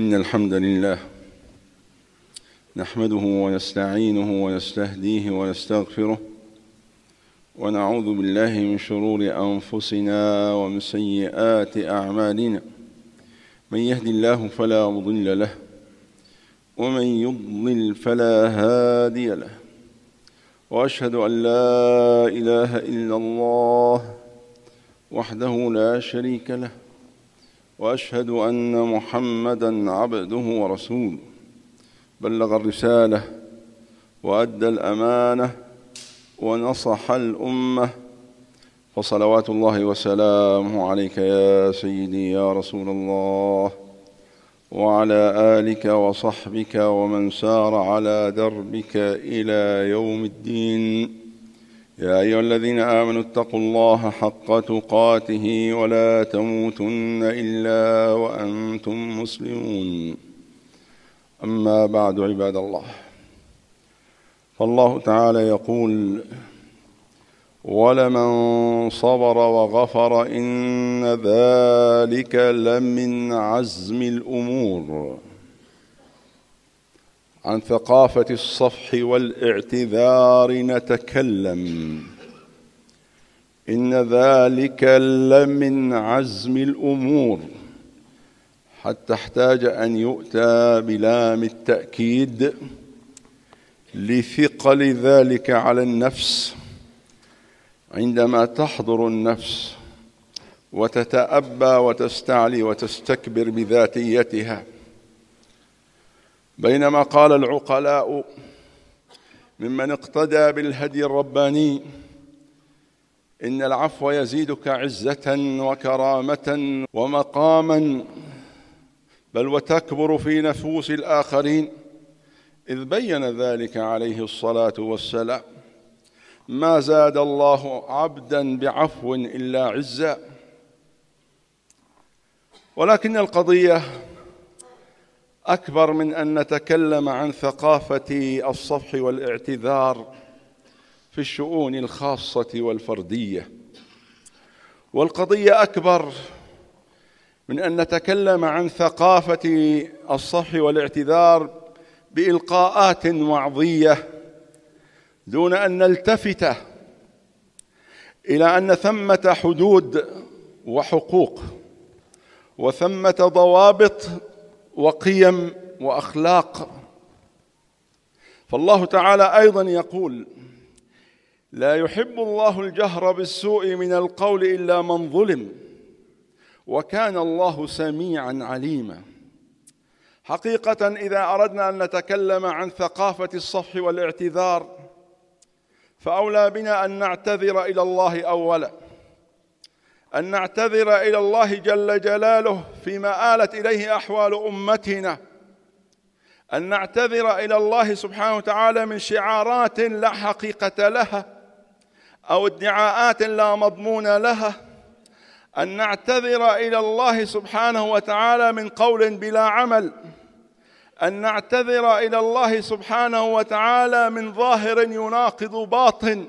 إن الحمد لله نحمده ونستعينه ونستهديه ونستغفره ونعوذ بالله من شرور أنفسنا ومن سيئات أعمالنا من يهد الله فلا مضل له ومن يضلل فلا هادي له وأشهد أن لا إله إلا الله وحده لا شريك له واشهد ان محمدا عبده ورسوله بلغ الرساله وادى الامانه ونصح الامه فصلوات الله وسلامه عليك يا سيدي يا رسول الله وعلى الك وصحبك ومن سار على دربك الى يوم الدين يا أيها الذين آمنوا اتقوا الله حق تقاته ولا تموتن إلا وأنتم مسلمون أما بعد عباد الله فالله تعالى يقول ولمن صبر وغفر إن ذلك لمن عزم الأمور عن ثقافة الصفح والاعتذار نتكلم إن ذلك لمن عزم الأمور حتى احتاج أن يؤتى بلام التأكيد لثقل ذلك على النفس عندما تحضر النفس وتتأبى وتستعلي وتستكبر بذاتيتها بينما قال العقلاء ممن اقتدى بالهدي الرباني إن العفو يزيدك عزة وكرامة ومقاما بل وتكبر في نفوس الآخرين إذ بين ذلك عليه الصلاة والسلام ما زاد الله عبدا بعفو إلا عزا ولكن القضية اكبر من ان نتكلم عن ثقافه الصفح والاعتذار في الشؤون الخاصه والفرديه والقضيه اكبر من ان نتكلم عن ثقافه الصفح والاعتذار بالقاءات وعظيه دون ان نلتفت الى ان ثمه حدود وحقوق وثمه ضوابط وقيم واخلاق فالله تعالى ايضا يقول لا يحب الله الجهر بالسوء من القول الا من ظلم وكان الله سميعا عليما حقيقه اذا اردنا ان نتكلم عن ثقافه الصفح والاعتذار فاولى بنا ان نعتذر الى الله اولا أن نعتذر إلى الله جل جلاله فيما آلت إليه أحوال أمتنا أن نعتذر إلى الله سبحانه وتعالى من شعارات لا حقيقة لها أو ادعاءات لا مضمون لها أن نعتذر إلى الله سبحانه وتعالى من قول بلا عمل أن نعتذر إلى الله سبحانه وتعالى من ظاهر يناقض باطن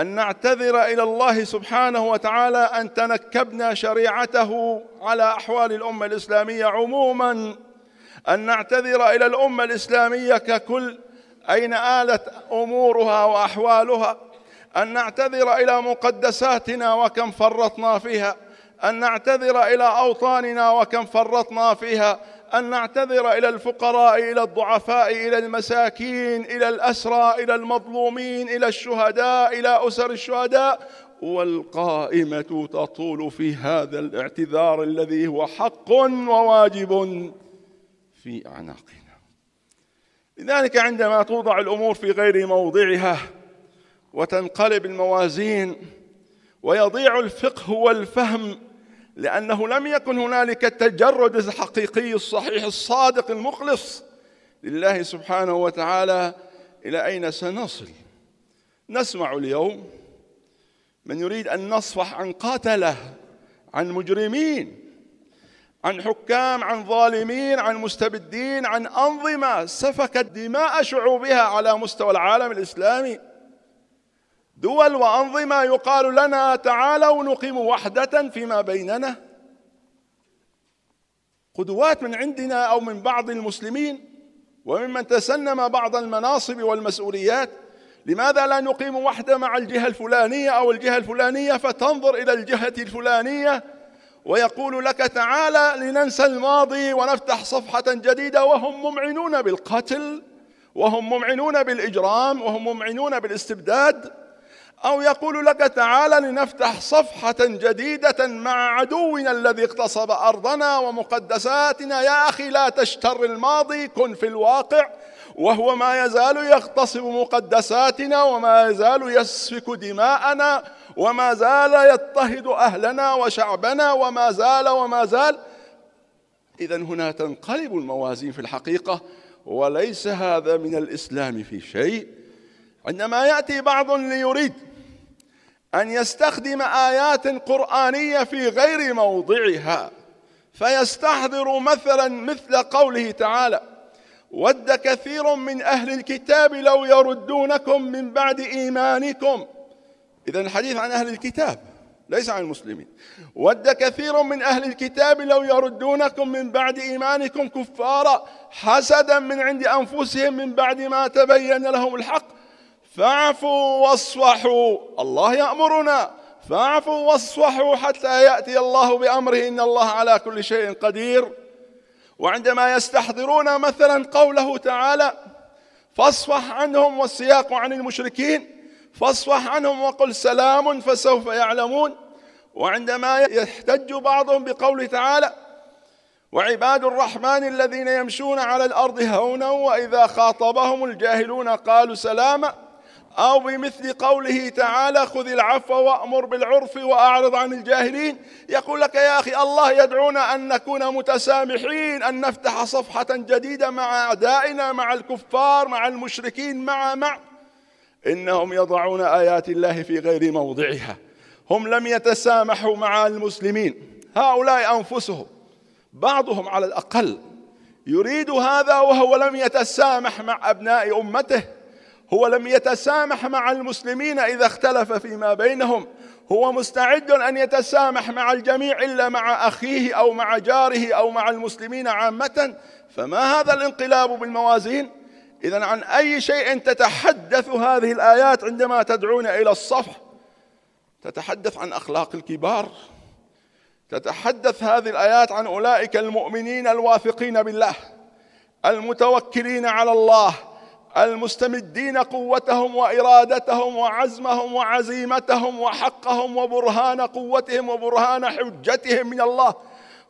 أن نعتذر إلى الله سبحانه وتعالى أن تنكبنا شريعته على أحوال الأمة الإسلامية عموما أن نعتذر إلى الأمة الإسلامية ككل أين آلت أمورها وأحوالها أن نعتذر إلى مقدساتنا وكم فرطنا فيها أن نعتذر إلى أوطاننا وكم فرطنا فيها أن نعتذر إلى الفقراء إلى الضعفاء إلى المساكين إلى الأسرى إلى المظلومين إلى الشهداء إلى أسر الشهداء والقائمة تطول في هذا الاعتذار الذي هو حق وواجب في أعناقنا لذلك عندما توضع الأمور في غير موضعها وتنقلب الموازين ويضيع الفقه والفهم لأنه لم يكن هنالك التجرد الحقيقي الصحيح الصادق المخلص لله سبحانه وتعالى إلى أين سنصل نسمع اليوم من يريد أن نصفح عن قاتله عن مجرمين عن حكام عن ظالمين عن مستبدين عن أنظمة سفكت دماء شعوبها على مستوى العالم الإسلامي دول وأنظمة يقال لنا تعالوا نقيم وحدة فيما بيننا قدوات من عندنا أو من بعض المسلمين وممن تسنم بعض المناصب والمسؤوليات لماذا لا نقيم وحدة مع الجهة الفلانية أو الجهة الفلانية فتنظر إلى الجهة الفلانية ويقول لك تعالى لننسى الماضي ونفتح صفحة جديدة وهم ممعنون بالقتل وهم ممعنون بالإجرام وهم ممعنون بالاستبداد أو يقول لك تعالى لنفتح صفحة جديدة مع عدونا الذي اغتصب أرضنا ومقدساتنا يا أخي لا تشتر الماضي كن في الواقع وهو ما يزال يغتصب مقدساتنا وما يزال يسفك دماءنا وما زال يضطهد أهلنا وشعبنا وما زال وما زال إذا هنا تنقلب الموازين في الحقيقة وليس هذا من الإسلام في شيء عندما يأتي بعض ليريد أن يستخدم آيات قرآنية في غير موضعها فيستحضر مثلا مثل قوله تعالى ود كثير من أهل الكتاب لو يردونكم من بعد إيمانكم إذا الحديث عن أهل الكتاب ليس عن المسلمين ود كثير من أهل الكتاب لو يردونكم من بعد إيمانكم كفارا حسدا من عند أنفسهم من بعد ما تبين لهم الحق فاعفوا واصفحوا الله يأمرنا فاعفوا واصفحوا حتى يأتي الله بأمره إن الله على كل شيء قدير وعندما يستحضرون مثلا قوله تعالى فاصفح عنهم والسياق عن المشركين فاصفح عنهم وقل سلام فسوف يعلمون وعندما يحتج بعضهم بقوله تعالى وعباد الرحمن الذين يمشون على الارض هونا واذا خاطبهم الجاهلون قالوا سلاما أو بمثل قوله تعالى خذ العفو وأمر بالعرف وأعرض عن الجاهلين يقول لك يا أخي الله يدعونا أن نكون متسامحين أن نفتح صفحة جديدة مع أعدائنا مع الكفار مع المشركين مع مع إنهم يضعون آيات الله في غير موضعها هم لم يتسامحوا مع المسلمين هؤلاء أنفسهم بعضهم على الأقل يريد هذا وهو لم يتسامح مع أبناء أمته هو لم يتسامح مع المسلمين إذا اختلف فيما بينهم هو مستعد أن يتسامح مع الجميع إلا مع أخيه أو مع جاره أو مع المسلمين عامة فما هذا الانقلاب بالموازين إذا عن أي شيء تتحدث هذه الآيات عندما تدعون إلى الصفح تتحدث عن أخلاق الكبار تتحدث هذه الآيات عن أولئك المؤمنين الواثقين بالله المتوكلين على الله المستمدين قوتهم وارادتهم وعزمهم وعزيمتهم وحقهم وبرهان قوتهم وبرهان حجتهم من الله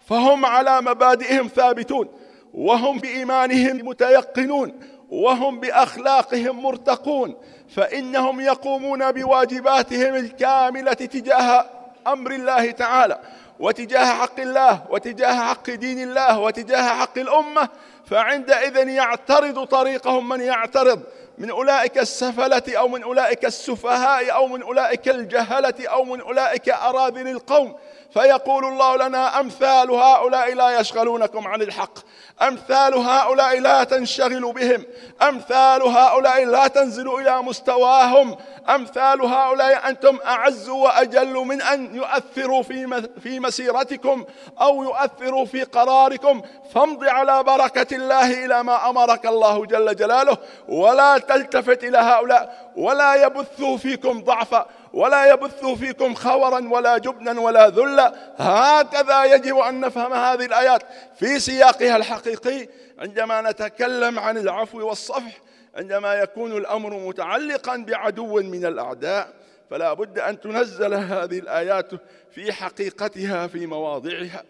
فهم على مبادئهم ثابتون وهم بايمانهم متيقنون وهم باخلاقهم مرتقون فانهم يقومون بواجباتهم الكامله تجاه امر الله تعالى وتجاه حق الله وتجاه حق دين الله وتجاه حق الأمة فعندئذ يعترض طريقهم من يعترض من أولئك السفلة أو من أولئك السفهاء أو من أولئك الجهلة أو من أولئك أراذل القوم فيقول الله لنا أمثال هؤلاء لا يشغلونكم عن الحق أمثال هؤلاء لا تنشغل بهم أمثال هؤلاء لا تنزلوا إلى مستواهم أمثال هؤلاء أنتم أعز وأجل من أن يؤثروا في في مسيرتكم أو يؤثروا في قراركم فامض على بركة الله إلى ما أمرك الله جل جلاله ولا تلتفت إلى هؤلاء ولا يبثوا فيكم ضعفا ولا يبثوا فيكم خورا ولا جبنا ولا ذلا هكذا يجب أن نفهم هذه الآيات في سياقها الحقيقي عندما نتكلم عن العفو والصفح عندما يكون الأمر متعلقا بعدو من الأعداء فلا بد أن تنزل هذه الآيات في حقيقتها في مواضعها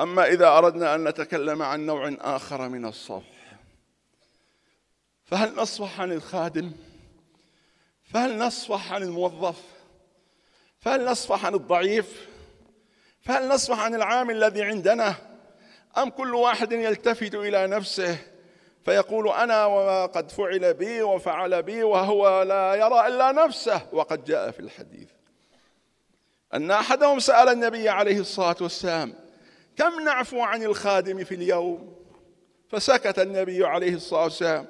أما إذا أردنا أن نتكلم عن نوع آخر من الصفح فهل نصفح عن الخادم فهل نصفح عن الموظف فهل نصفح عن الضعيف فهل نصفح عن العامل الذي عندنا ام كل واحد يلتفت الى نفسه فيقول انا وما قد فعل بي وفعل بي وهو لا يرى الا نفسه وقد جاء في الحديث ان احدهم سال النبي عليه الصلاه والسلام كم نعفو عن الخادم في اليوم فسكت النبي عليه الصلاه والسلام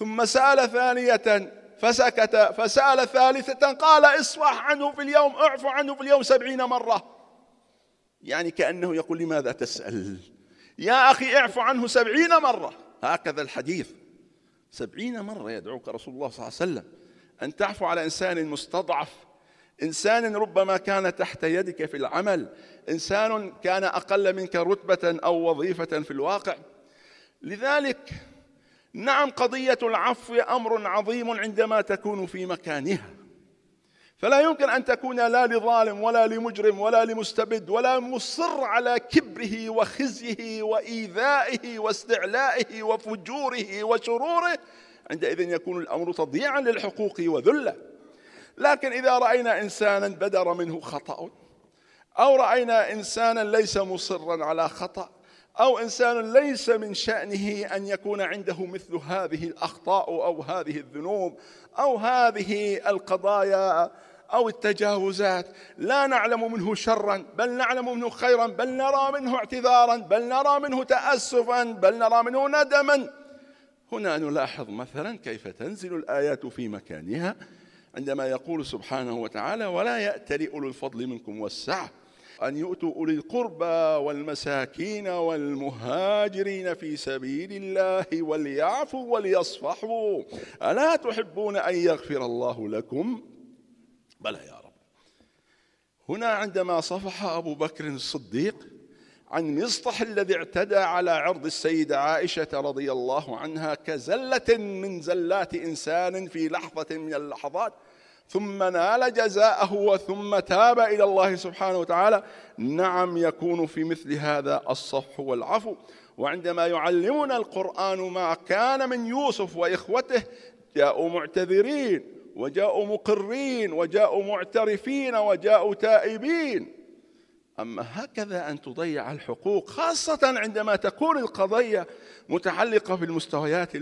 ثم سأل ثانية فسكت فسأل ثالثة قال اصفح عنه في اليوم اعف عنه في اليوم سبعين مرة يعني كأنه يقول لماذا تسأل يا أخي اعف عنه سبعين مرة هكذا الحديث سبعين مرة يدعوك رسول الله صلى الله عليه وسلم أن تعفو على إنسان مستضعف إنسان ربما كان تحت يدك في العمل إنسان كان أقل منك رتبة أو وظيفة في الواقع لذلك نعم قضية العفو أمر عظيم عندما تكون في مكانها فلا يمكن أن تكون لا لظالم ولا لمجرم ولا لمستبد ولا مصر على كبره وخزيه وإيذائه واستعلائه وفجوره وشروره عندئذ يكون الأمر تضييعا للحقوق وذلة لكن إذا رأينا إنسانا بدر منه خطأ أو رأينا إنسانا ليس مصرا على خطأ أو إنسان ليس من شأنه أن يكون عنده مثل هذه الأخطاء أو هذه الذنوب أو هذه القضايا أو التجاوزات لا نعلم منه شرا بل نعلم منه خيرا بل نرى منه اعتذارا بل نرى منه تأسفا بل نرى منه ندما هنا نلاحظ مثلا كيف تنزل الآيات في مكانها عندما يقول سبحانه وتعالى ولا يأتل أولو الفضل منكم والسعه أن يؤتوا أولي القربى والمساكين والمهاجرين في سبيل الله وليعفوا وليصفحوا ألا تحبون أن يغفر الله لكم بلى يا رب هنا عندما صفح أبو بكر الصديق عن مصطح الذي اعتدى على عرض السيدة عائشة رضي الله عنها كزلة من زلات إنسان في لحظة من اللحظات ثم نال جزاءه وثم تاب إلى الله سبحانه وتعالى نعم يكون في مثل هذا الصفح والعفو وعندما يعلمنا القرآن ما كان من يوسف وإخوته جاءوا معتذرين وجاءوا مقرين وجاءوا معترفين وجاءوا تائبين أما هكذا أن تضيع الحقوق خاصة عندما تكون القضية متعلقة بالمستويات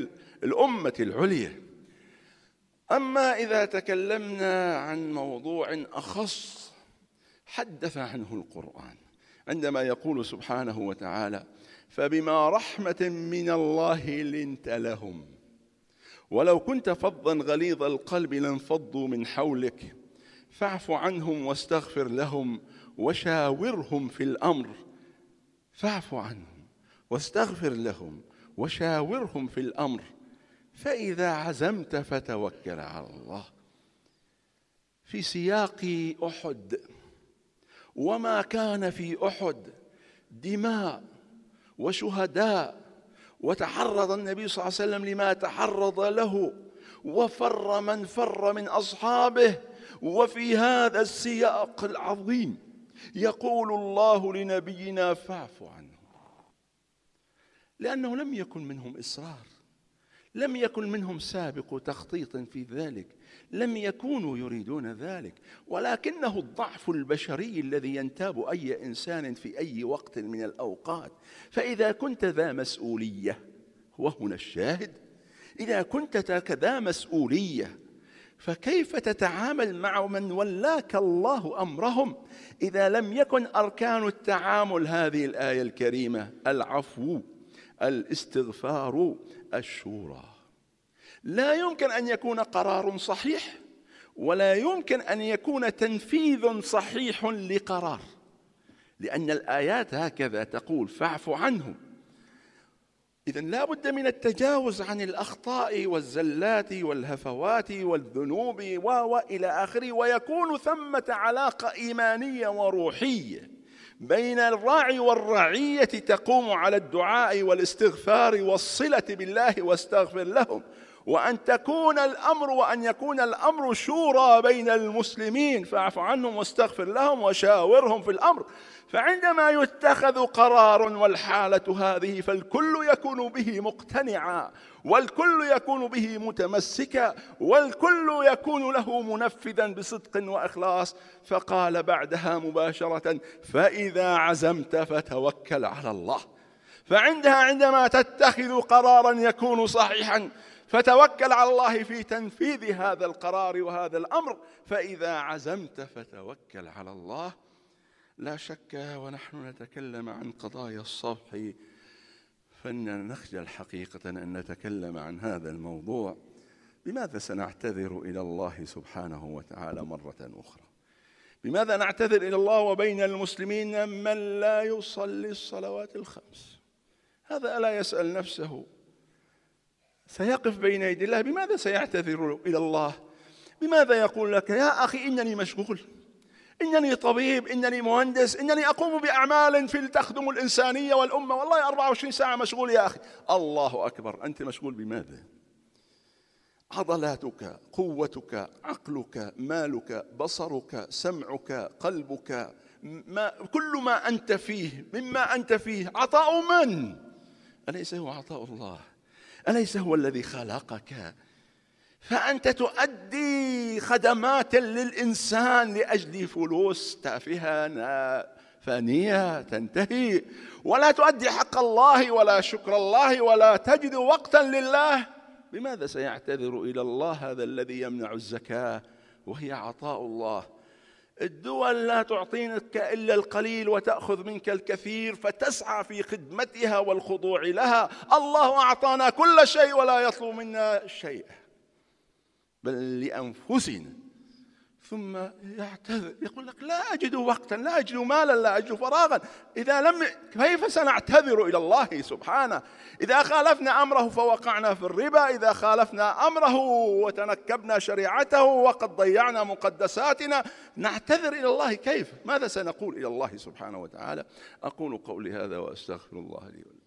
الأمة العليا اما اذا تكلمنا عن موضوع اخص حدث عنه القران عندما يقول سبحانه وتعالى فبما رحمه من الله لنت لهم ولو كنت فظا غليظ القلب لانفضوا من حولك فاعف عنهم واستغفر لهم وشاورهم في الامر فاعف عنهم واستغفر لهم وشاورهم في الامر فإذا عزمت فتوكل على الله في سياق أحد وما كان في أحد دماء وشهداء وتحرض النبي صلى الله عليه وسلم لما تحرض له وفر من فر من أصحابه وفي هذا السياق العظيم يقول الله لنبينا فاعف عنه لأنه لم يكن منهم إصرار لم يكن منهم سابق تخطيط في ذلك لم يكونوا يريدون ذلك ولكنه الضعف البشري الذي ينتاب أي إنسان في أي وقت من الأوقات فإذا كنت ذا مسؤولية وهنا الشاهد إذا كنت كذا مسؤولية فكيف تتعامل مع من ولاك الله امرهم اذا لم يكن اركان التعامل هذه الايه الكريمه العفو الاستغفار الشورى لا يمكن ان يكون قرار صحيح ولا يمكن ان يكون تنفيذ صحيح لقرار لان الايات هكذا تقول فاعف عنهم اذا لا بد من التجاوز عن الاخطاء والزلات والهفوات والذنوب والى اخره ويكون ثمه علاقه ايمانيه وروحيه بين الراعي والرعية تقوم على الدعاء والاستغفار والصلة بالله واستغفر لهم وأن تكون الأمر وأن يكون الأمر شورى بين المسلمين فاعف عنهم واستغفر لهم وشاورهم في الأمر فعندما يتخذ قرار والحالة هذه فالكل يكون به مقتنعا والكل يكون به متمسكا والكل يكون له منفذا بصدق وإخلاص فقال بعدها مباشرة فإذا عزمت فتوكل على الله فعندها عندما تتخذ قرارا يكون صحيحا فتوكل على الله في تنفيذ هذا القرار وهذا الأمر فإذا عزمت فتوكل على الله لا شك ونحن نتكلم عن قضايا الصفح فإن نخجل حقيقة أن نتكلم عن هذا الموضوع بماذا سنعتذر إلى الله سبحانه وتعالى مرة أخرى بماذا نعتذر إلى الله وبين المسلمين من لا يصلي الصلوات الخمس هذا ألا يسأل نفسه سيقف بين يدي الله بماذا سيعتذر إلى الله بماذا يقول لك يا أخي إنني مشغول إنني طبيب إنني مهندس إنني أقوم بأعمال في تخدم الإنسانية والأمة والله 24 ساعة مشغول يا أخي الله أكبر أنت مشغول بماذا عضلاتك قوتك عقلك مالك بصرك سمعك قلبك ما كل ما أنت فيه مما أنت فيه عطاء من أليس هو عطاء الله أليس هو الذي خلقك فأنت تؤدي خدمات للإنسان لأجل فلوس تافهة فانية تنتهي ولا تؤدي حق الله ولا شكر الله ولا تجد وقتا لله بماذا سيعتذر إلى الله هذا الذي يمنع الزكاة وهي عطاء الله الدول لا تعطينك الا القليل وتاخذ منك الكثير فتسعى في خدمتها والخضوع لها الله اعطانا كل شيء ولا يطلب منا شيء بل لانفسنا ثم يعتذر يقول لك لا أجد وقتا لا أجد مالا لا أجد فراغا إذا لم كيف سنعتذر إلى الله سبحانه إذا خالفنا أمره فوقعنا في الربا إذا خالفنا أمره وتنكبنا شريعته وقد ضيعنا مقدساتنا نعتذر إلى الله كيف ماذا سنقول إلى الله سبحانه وتعالى أقول قولي هذا وأستغفر الله لي ولكم